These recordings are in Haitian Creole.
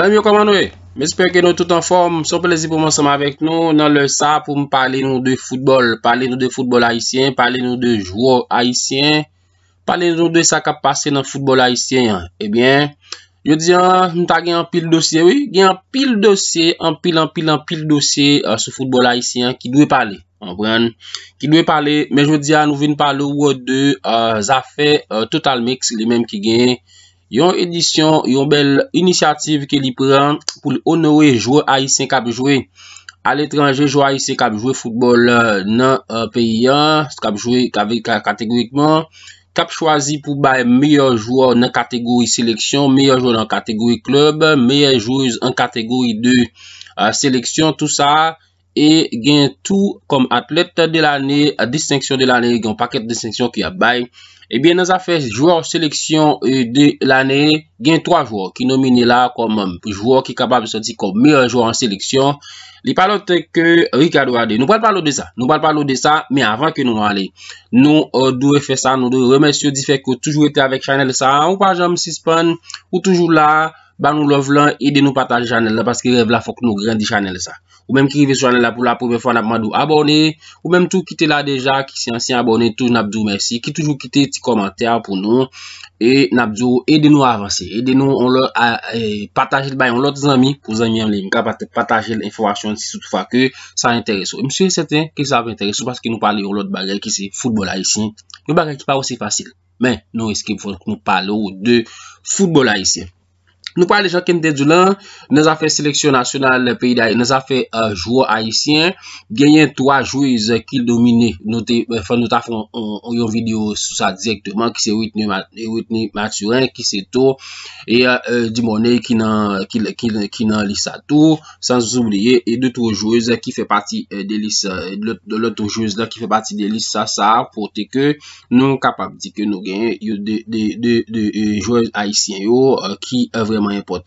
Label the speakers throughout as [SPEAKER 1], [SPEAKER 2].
[SPEAKER 1] Salam yo komandwe, m espere ke nou tout an form, son plezi pou m ansama vek nou nan le sa pou m pale nou de foutbol, pale nou de foutbol haisyen, pale nou de jwo haisyen, pale nou de sa ka pase nan foutbol haisyen. E eh bien, yo diyan nou ta gen an pil dosye, gen an pil dosye, an pil an pil an pil dosye euh, se foutbol haisyen ki dwe pale, an pren, ki dwe pale, men yo diyan nou ven pale ou de zafè euh, euh, Total Mix, li menm ki gen. Yon edisyon, yon bel inisyative ke li pran pou l'onore jwo A.I.S.N. kap jwe. Al etranje jwo A.I.S.N. kap jwe foutbol euh, nan euh, peyi an, kap jwe kategorikman. Kap chwazi pou baye meyo jwo nan kategori seleksyon, meyo jwo nan kategori klub, meyo jwo nan kategori de euh, seleksyon, tout sa. E gen tou kom atlete de l'anè, a distinksyon de l'anè, gen paket distinksyon ki a bay. Ebyen, nou zafè, jouor seleksyon euh, de l'anè, gen 3 jouor ki nomine la kom mèm. Um, Pou jouor ki kapab se di kom mèr jouor an seleksyon. Li palote ke Ricardo Adé. Nou pal palo de sa, nou pal palo de sa, mè avan ke nou an lè. Nou euh, dowe fè sa, nou dowe remèsyo di fèk ou toujou etè avèk chanel sa. Ou pa jom si spèn, ou toujou la, ba nou lo vlan, idè nou pataj chanel la. Paske rev la fòk nou gren di chanel sa. Ou menm ki rive sou ane la pou la poube fwa napman nou abone. Ou menm tou ki te la deja ki si ansi abone tou Nabzou mersi. Ki toujou ki te ti komante a pou nou. E Nabzou ede nou avanse. Ede nou on lor e, pataje l bayon lout zami pou zami anle. Mika pataje l informasyon si sou tou fwa ke sa intereso. E msye seten ke sa ap intereso paske nou pale yon lout bagay ki se foutbola isi. Yon bagay ki pa wos e fasil. Men nou eske pou fote nou pale ou de foutbola isi. Nou pa le jan ken dedu lan, ne za fe seleksyon nasyonal peyi da yon, ne za fe jwo Aisyen, genyen 3 jwiz ki domine, nou ta fon yon video sa direktman, ki se Whitney Maturin, ki se tou, e di mounen ki nan lisa tou, sans oubliye, e 2-3 jwiz ki fe pati de lisa, e 2-3 jwiz la ki fe pati de lisa sa, pou te ke nou kapab di ke nou genyen, yon 2-3 jwiz Aisyen yo, ki vremen, manhã por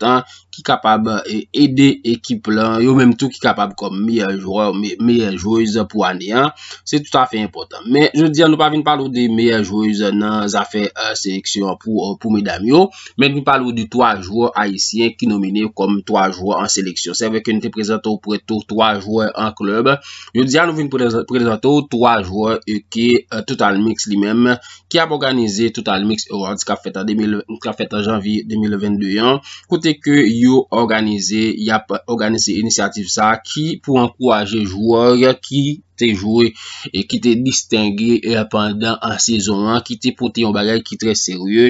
[SPEAKER 1] ki kapab e ede ekip lan yo menm tou ki kapab kom miye jou miye jouy pou ane an se tout afe important, men je diyan nou pa vin palou de miye jouy nan afe seleksyon pou medam yo men vin palou di 3 jou aisyen ki nomine kom 3 jou an seleksyon, se vek ane te prezento pou eto 3 jou an klub je diyan nou vin prezento 3 jou eke Total Mix li menm ki ap organize Total Mix wans ka fet an janvi 2021, kote ke yo yo organize, ya organize inisiatif sa ki pou ankouaje jwoye ki te jwoy e ki te distingye e apandan an sezon an ki te pote yon bagay ki tre seryye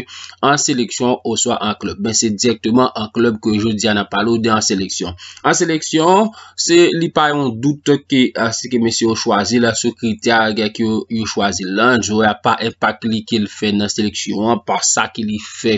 [SPEAKER 1] an seleksyon ou swa an klub. Ben se direktman an klub ke yo diyan an palo de an seleksyon. An seleksyon se li pa yon dout ki ase ke mese yo chwazi la sou kriter ya ki yo chwazi lan jwoy a pa empak li ki l fe nan seleksyon an pa sa ki li fe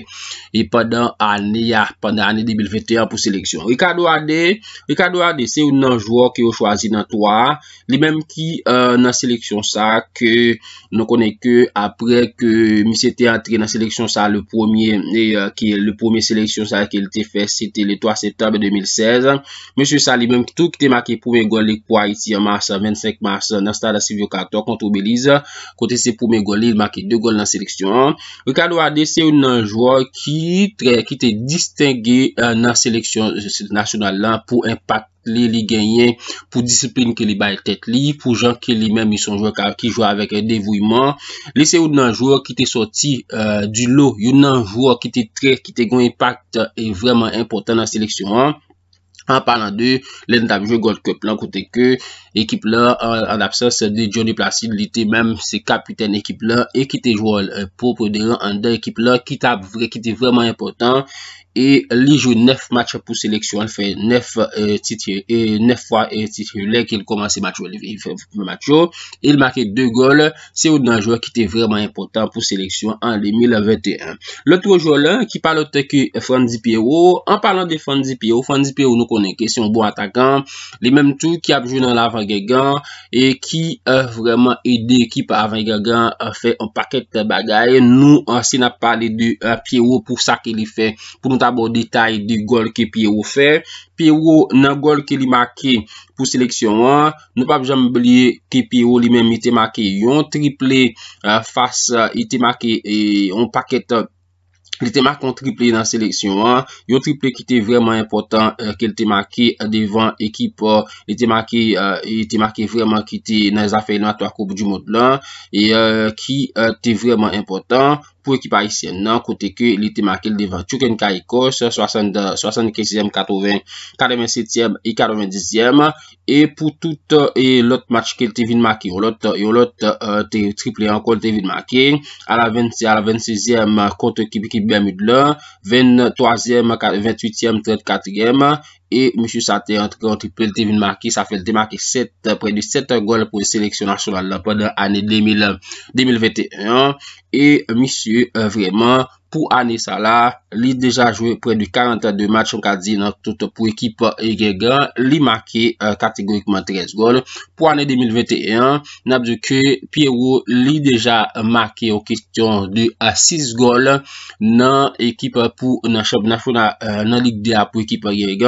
[SPEAKER 1] e padan ane ya pandan ane 2021 pou seleksyon. Rikado Ade, Rikado Ade se yon nan jwo ki yo chwazi nan toa. Li menm Ki euh, nan seleksyon sa ke nou konen ke apre ke mi se te atre nan seleksyon sa le pwemye euh, seleksyon sa ke li te fe, se te le 3 septembre 2016. Monsie Salim, moun ki tou ki te make poumen gol li kwa iti an mars, 25 mars, nan stade a Sivio 14 kontou Belize. Kote se poumen gol li, il make 2 gol nan seleksyon. Rekado Ades, se yon nan jwo ki te distingye euh, nan seleksyon nasyonal la pou impact. Li li genyen pou disipline ki li baye tet li Pou jan ki li men mison jwa ka ki jwa avek devouyman Li se ou nan jwa ki te soti euh, du lo Yon nan jwa ki te tre ki te gwen impact E euh, vreman impotant nan seleksyon An palan de len tap jwe Gold Cup Lan kote ke ekip lan an apse se de Johnny Placid Li te men se kapiten ekip lan E ki te jwa pou euh, prederan an de ekip lan Ki tap vre ki te vreman impotant E li jou nef euh, euh, euh, match pou seleksyon al fè nef titye nef fwa titye lèk il komanse matchou, il fè matchou il makè 2 gol, se ou nan jou ki te vreman impotant pou seleksyon an 2021. Le toujou lè ki palote ki Frandy Pierrot an palan de Frandy Pierrot, Frandy Pierrot nou konen kesyon bon atakan, li menm tou ki ap jounan la avant-gagant ki vreman ede ekip avant-gagant fè an paket bagay nou ansi na pali de Pierrot pou sa ki li fè, pou nou ta bo detay di gol ke piye ou fe, piye ou nan gol ke li make pou seleksyon an, nou pa pou jan me blye ke piye ou li men mi te make yon triple yon face yi te make yon paket, yi te make yon triple yon seleksyon an, yon triple ki te vreman impotant ke li te make devan ekip yi te make yi te make vreman ki te nan zafey nou atwa koub di moud lan, ki te vreman impotant Pou ekipa isyen nan kote ke li te makel devan Chouken Kaikos, 75, 80, 47, 90. E pou tout lot euh, match ke te vin makel, yon lot te triple an kol te vin makel. A la 26e kote ekipa ki bemid lan, 23e, 28e, 34e. Et M. Saté, en tout cas, ont triple démarqué. S'a fait démarquer près de 7 gols pour le sélection national pendant l'année 2021. Et M. Euh, Vremont. pou ane sa la, li deja jwe pre du 42 match an kadzi nan tout pou ekip YG, li make euh, kategorikman 13 gol. Pou ane 2021, nan pzouke, Piyero li deja make o kestyon de 6 euh, gol nan ekip pou nan euh, Ligue d'Apou ekip YG.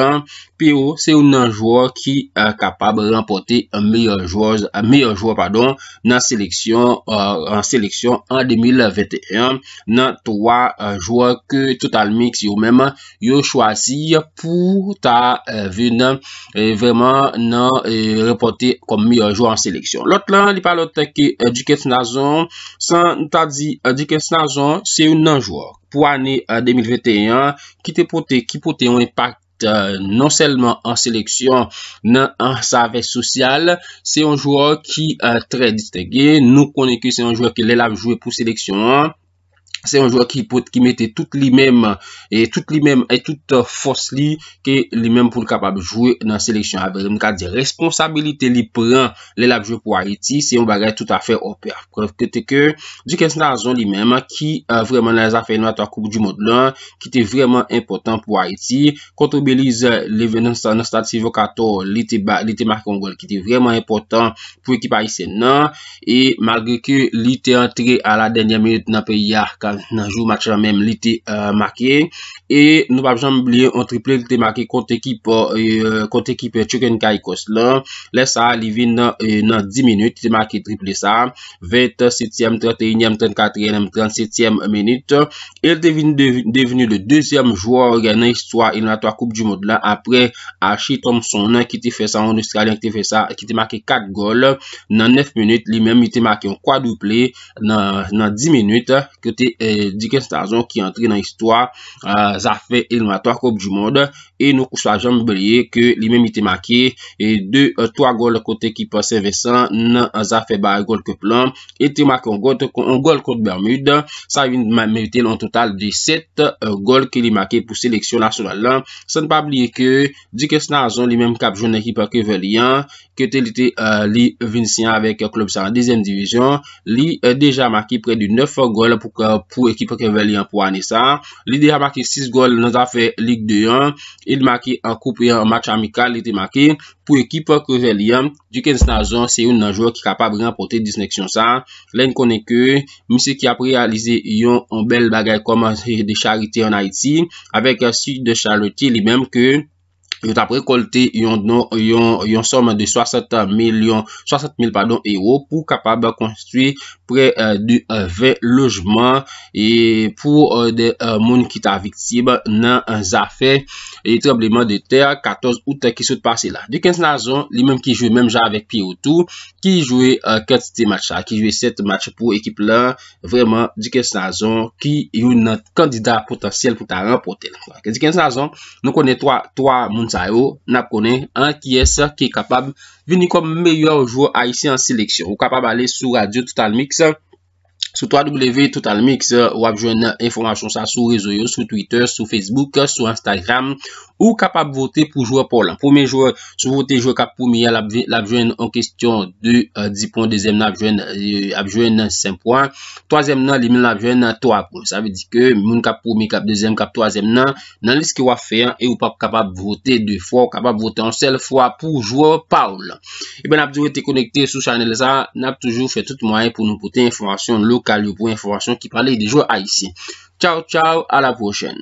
[SPEAKER 1] Piyero se ou nan jwa ki kapab rempote meyo jwa nan seleksyon an 2021 nan 3 Euh, jouè ke TotalMix yo mèman yo chwazir pou ta euh, vèman euh, nan repote kom miyo jouè an seleksyon. Lot lan, li palote ke Diket Nazan, san ta di Diket Nazan, se yon nan jouè. Po anè 2021, ki te pote, ki pote yon impact nan selman an seleksyon, nan an savè sosyal, se yon jouè ki trè distège, nou konè ki se yon jouè ke lè lave jouè pou seleksyon an, Se yon jou akipote ki mette tout li mem Et tout li mem et tout euh, fos li Ke li mem pou l kapab jwou Nan seleksyon abe Mkadi responsabilite li pran Le lapjou pou Haiti Se yon bagay tout afe opere Kete ke di kensna zon li mem Ki euh, vreman nan aza fey nou atwa koub di mod lan Ki te vreman impotant pou Haiti Kontre Belize Le venan sanan stati vokator Li te marko ngol ki te vreman impotant Pou ekipari senan E malge ke li te antre A la denye minute nan pe yaka nan jou match la menm li te euh, makye e nou pa bisan mou blye an triple li te makye kont ekip euh, kont ekip Chuken Kaikos la la sa li vin nan 10 euh, minute ti te makye triple sa 27, 31, 34, 37 minute el te vin devenu le 2e jou gen nan histwa il nan 3 koup du modla apre a Chitomson ki te fe sa an Australian ki te makye 4 gol nan 9 minute li menm li te makye an quadruple nan 10 minute ki te E, di ke stazon ki entri nan histwa zafè elmato akob jimonde e nou kouswa jom oubliye ke li mem ite makye e 2-3 e, gol kote kipa Sevesan nan zafè baye gol ke plomb ete makye an gol kote Bermude sa yon total de 7 e, gol ke li makye pou seleksyon la soula lomb sa npa oubliye ke di ke stazon li mem kapjone kipa Kevelian ke telite li Vincian avek klop sa la 10e divizyon li deja makye pre du 9 gol pou pou ekip kreveli an pou ane sa. Lide a maki 6 gol nan zafè lig de yon. Il maki an koup yon an match amikal. Iti maki pou ekip kreveli an. Dikens nazon, se yon nan jwo ki kapab rin apote disneksyon sa. Len konen ke, misi ki apre alize yon an bel bagay koman se de charite an Haiti avek asti de charite li menm ke yo euh, euh, euh, ta prekolte yon yon soma de 60 mil yon 60 mil pardon euro pou kapab konstuit pre du ve lojman pou de moun ki ta viktib nan an zafen etrebleman de ter 14 outan ki sou te pase la. Di 15 nazon li menm ki jwe menm ja avek pi ou tou ki jwe 4 ti matcha, ki jwe 7 match pou ekip la, vreman di 15 nazon ki yon kandida potensyal pou ta rempote la. Di 15 nazon nou kone 3 moun Mwen ap konen an ki es ki kapab vini kom melyor jou a isi an seleksyon. Ou kapab ale sou Radio Totalmix, sou 3W Totalmix, ou ap jwen nan informasyon sa sou rezo yo, sou Twitter, sou Facebook, sou Instagram, ou... Ou kapap vote pou jwa pou lan. Poume jwa, sou vote jwa kap pou mi, la pjwen en kestyon 10.2, la pjwen nan 5 pwan, 3 nan, li men la pjwen nan 3 pwan. Sa ve di ke, moun kap pou mi, kap 2 nan, kap 3 nan, nan lis ki wap fe, e ou pap kapap vote 2 fwa, ou kapap vote 1 sel fwa, pou jwa pa ou lan. E ben ap di wete konekte sou chanel sa, nan ap toujou fwe tout mwen, pou nou pote informasyon lokal, ou pou informasyon ki pale di jwa a yisi. Chow chow, a la pwoshen.